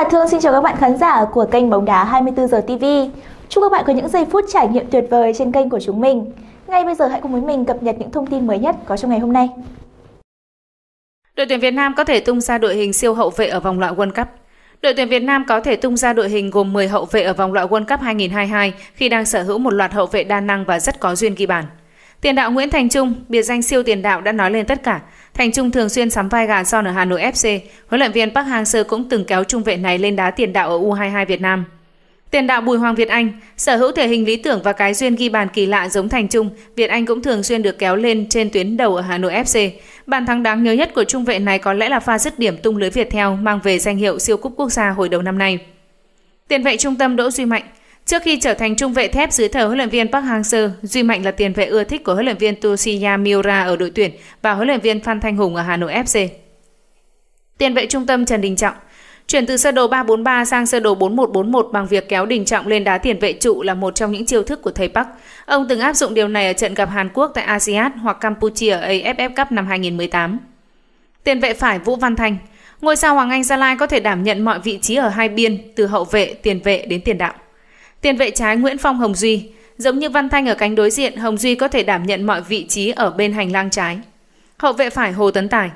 Hà Thương xin chào các bạn khán giả của kênh Bóng đá 24 giờ TV. Chúc các bạn có những giây phút trải nghiệm tuyệt vời trên kênh của chúng mình. Ngay bây giờ hãy cùng với mình cập nhật những thông tin mới nhất có trong ngày hôm nay. Đội tuyển Việt Nam có thể tung ra đội hình siêu hậu vệ ở vòng loại World Cup. Đội tuyển Việt Nam có thể tung ra đội hình gồm 10 hậu vệ ở vòng loại World Cup 2022 khi đang sở hữu một loạt hậu vệ đa năng và rất có duyên ghi bàn. Tiền đạo Nguyễn Thành Trung, biệt danh siêu tiền đạo đã nói lên tất cả. Thành Trung thường xuyên sắm vai gà son ở Hà Nội FC, huấn luyện viên Park Hang-seo cũng từng kéo trung vệ này lên đá tiền đạo ở U22 Việt Nam. Tiền đạo Bùi Hoàng Việt Anh, sở hữu thể hình lý tưởng và cái duyên ghi bàn kỳ lạ giống Thành Trung, Việt Anh cũng thường xuyên được kéo lên trên tuyến đầu ở Hà Nội FC. Bàn thắng đáng nhớ nhất của trung vệ này có lẽ là pha dứt điểm tung lưới Việt theo mang về danh hiệu siêu cúp quốc gia hồi đầu năm nay. Tiền vệ trung tâm Đỗ Duy Mạnh, Trước khi trở thành trung vệ thép dưới thời huấn luyện viên Park Hang-seo, Duy Mạnh là tiền vệ ưa thích của huấn luyện viên Toshiya Miura ở đội tuyển và huấn luyện viên Phan Thanh Hùng ở Hà Nội FC. Tiền vệ trung tâm Trần Đình Trọng Chuyển từ sơ đồ 343 sang sơ đồ 4141 bằng việc kéo Đình Trọng lên đá tiền vệ trụ là một trong những chiêu thức của thầy Park. Ông từng áp dụng điều này ở trận gặp Hàn Quốc tại ASEAN hoặc Campuchia ở AFF Cup năm 2018. Tiền vệ phải Vũ Văn Thanh Ngôi sao Hoàng Anh Gia Lai có thể đảm nhận mọi vị trí ở hai biên, từ hậu vệ, tiền vệ đến tiền đạo. Tiền vệ trái Nguyễn Phong Hồng Duy, giống như Văn Thanh ở cánh đối diện, Hồng Duy có thể đảm nhận mọi vị trí ở bên hành lang trái. Hậu vệ phải Hồ Tấn Tài.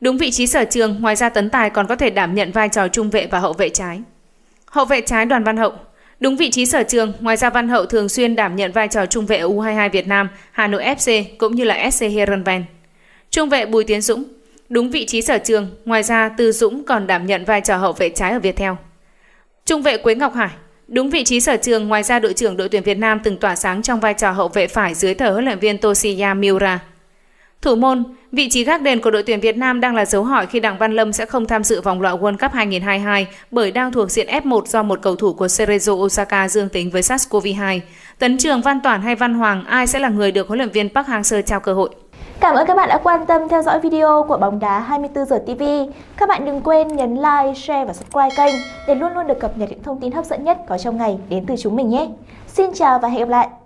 Đúng vị trí sở trường, ngoài ra Tấn Tài còn có thể đảm nhận vai trò trung vệ và hậu vệ trái. Hậu vệ trái Đoàn Văn Hậu. Đúng vị trí sở trường, ngoài ra Văn Hậu thường xuyên đảm nhận vai trò trung vệ U22 Việt Nam, Hà Nội FC cũng như là SC Heerenveen. Trung vệ Bùi Tiến Dũng. Đúng vị trí sở trường, ngoài ra Tư Dũng còn đảm nhận vai trò hậu vệ trái ở Viettel. Trung vệ Quế Ngọc Hải. Đúng vị trí sở trường, ngoài ra đội trưởng đội tuyển Việt Nam từng tỏa sáng trong vai trò hậu vệ phải dưới thời huấn luyện viên Toshiya Miura. Thủ môn, vị trí gác đền của đội tuyển Việt Nam đang là dấu hỏi khi Đặng Văn Lâm sẽ không tham dự vòng loại World Cup 2022 bởi đang thuộc diện F1 do một cầu thủ của Cerezo Osaka dương tính với SARS-CoV-2. Tấn Trường, Văn Toản hay Văn Hoàng, ai sẽ là người được huấn luyện viên Park Hang-seo trao cơ hội? Cảm ơn các bạn đã quan tâm theo dõi video của Bóng đá 24 giờ TV. Các bạn đừng quên nhấn like, share và subscribe kênh để luôn luôn được cập nhật những thông tin hấp dẫn nhất có trong ngày đến từ chúng mình nhé. Xin chào và hẹn gặp lại!